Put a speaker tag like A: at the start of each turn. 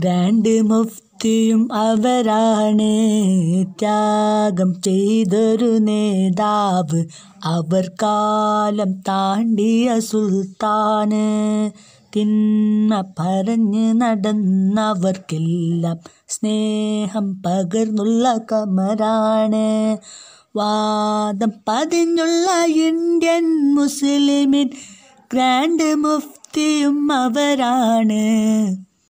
A: grand മുഫ്തിയും അവരാണ് ത്യാഗം ചെയ്തൊരു നേതാവ് അവർ കാലം താണ്ടിയ സുൽത്താന് തിന്മ പറഞ്ഞ് നടന്നവർക്കെല്ലാം സ്നേഹം പകർന്നുള്ള കമരാണ് വാദം പതിഞ്ഞുള്ള ഇന്ത്യൻ മുസ്ലിമിൻ ഗ്രാൻഡ് മുഫ്തിയും അവരാണ്